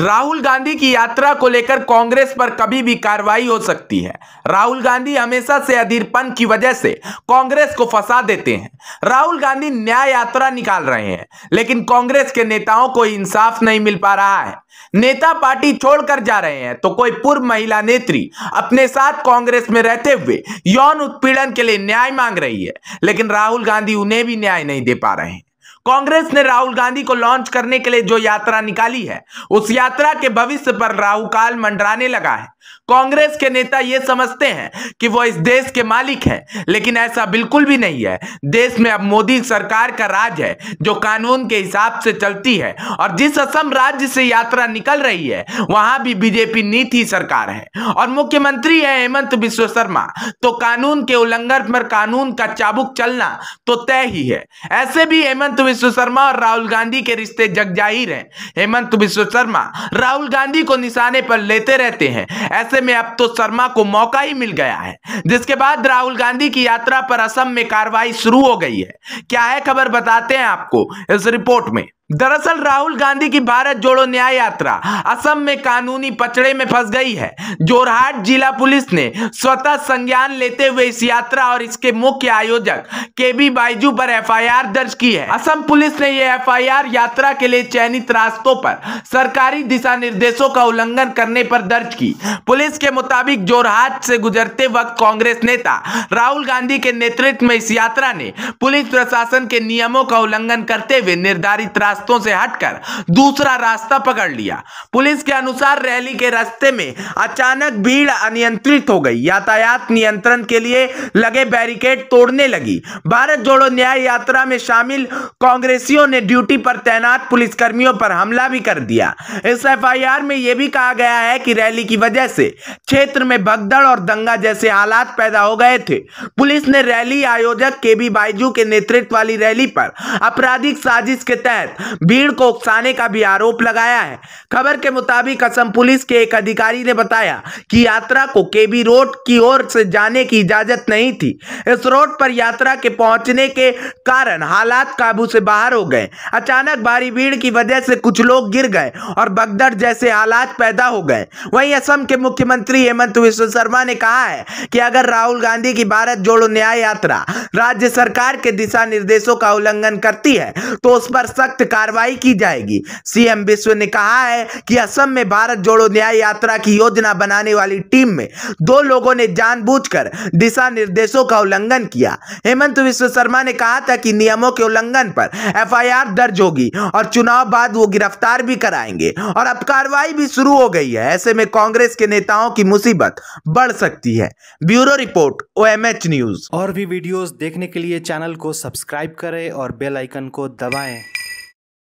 राहुल गांधी की यात्रा को लेकर कांग्रेस पर कभी भी कार्रवाई हो सकती है राहुल गांधी हमेशा से अधीरपन की वजह से कांग्रेस को फंसा देते हैं राहुल गांधी न्याय यात्रा निकाल रहे हैं लेकिन कांग्रेस के नेताओं को इंसाफ नहीं मिल पा रहा है नेता पार्टी छोड़कर जा रहे हैं तो कोई पूर्व महिला नेत्री अपने साथ कांग्रेस में रहते हुए यौन उत्पीड़न के लिए न्याय मांग रही है लेकिन राहुल गांधी उन्हें भी न्याय नहीं दे पा रहे हैं कांग्रेस ने राहुल गांधी को लॉन्च करने के लिए जो यात्रा निकाली है उस यात्रा के भविष्य पर राहुकाल काल मंडराने लगा है कांग्रेस के नेता यह समझते हैं कि वो इस देश के मालिक हैं लेकिन ऐसा बिल्कुल भी नहीं है देश में अब मोदी सरकार का राज है जो कानून के हिसाब से चलती है और जिस असम राज्य से यात्रा निकल रही है वहां भी बीजेपी नीति सरकार है और मुख्यमंत्री है हेमंत विश्व शर्मा तो कानून के उल्लंघन पर कानून का चाबुक चलना तो तय ही है ऐसे भी हेमंत विश्व शर्मा और राहुल गांधी के रिश्ते जगजाहिर हैं हेमंत विश्व शर्मा राहुल गांधी को निशाने पर लेते रहते हैं ऐसे ऐसे में अब तो शर्मा को मौका ही मिल गया है जिसके बाद राहुल गांधी की यात्रा पर असम में कार्रवाई शुरू हो गई है क्या है खबर बताते हैं आपको इस रिपोर्ट में दरअसल राहुल गांधी की भारत जोड़ो न्याय यात्रा असम में कानूनी पचड़े में फंस गई है जोरहाट जिला पुलिस ने स्वतः संज्ञान लेते हुए इस यात्रा और इसके मुख्य आयोजक के बी बाइजू पर एफआईआर दर्ज की है असम पुलिस ने यह एफआईआर यात्रा के लिए चयनित रास्तों पर सरकारी दिशा निर्देशों का उल्लंघन करने पर दर्ज की पुलिस के मुताबिक जोरहाट से गुजरते वक्त कांग्रेस नेता राहुल गांधी के नेतृत्व में इस यात्रा ने पुलिस प्रशासन के नियमों का उल्लंघन करते हुए निर्धारित रास्ते रास्तों से हटकर दूसरा रास्ता पकड़ लिया पुलिस के अनुसार रैली के रास्ते में अचानक भीड़ अनियंत्रित हो गई यातायात नियंत्रण के लिए लगे बैरिकेड तोड़ने लगी भारत जोड़ो न्याय यात्रा में शामिल कांग्रेसियों ने ड्यूटी पर तैनात पुलिसकर्मियों पर हमला भी कर दिया इस एफ में यह भी कहा गया है कि रैली की वजह से क्षेत्र में भगदड़ और दंगा जैसे हालात पैदा हो गए थे पुलिस ने रैली आयोजक के बी बाइजू के नेतृत्व वाली रैली पर आपराधिक साजिश के तहत भीड़ को उकसाने का भी आरोप लगाया है खबर के मुताबिक असम पुलिस के एक अधिकारी ने बताया कि यात्रा को केबी रोड की ओर से जाने की इजाजत नहीं थी इस रोड पर यात्रा के पहुंचने के कारण हालात काबू से बाहर हो गए अचानक भारी भीड़ की वजह से कुछ लोग गिर गए और बगदड़ जैसे हालात पैदा हो गए वहीं असम के मुख्यमंत्री हेमंत विश्व शर्मा ने कहा है कि अगर राहुल गांधी की भारत जोड़ो न्याय यात्रा राज्य सरकार के दिशा निर्देशों का उल्लंघन करती है तो उस पर सख्त कार्रवाई की जाएगी सीएम विश्व ने कहा है कि असम में भारत जोड़ो न्याय यात्रा की योजना बनाने वाली टीम में दो लोगों ने जानबूझकर दिशा निर्देशों का उल्लंघन किया हेमंत विश्व शर्मा ने कहा था कि नियमों के उल्लंघन पर एफआईआर दर्ज होगी और चुनाव बाद वो गिरफ्तार भी कराएंगे और अब कार्रवाई भी शुरू हो गई है ऐसे में कांग्रेस के नेताओं की मुसीबत बढ़ सकती है ब्यूरो रिपोर्ट ओ न्यूज और भी वीडियोस देखने के लिए चैनल को सब्सक्राइब करें और बेल आइकन को दबाएं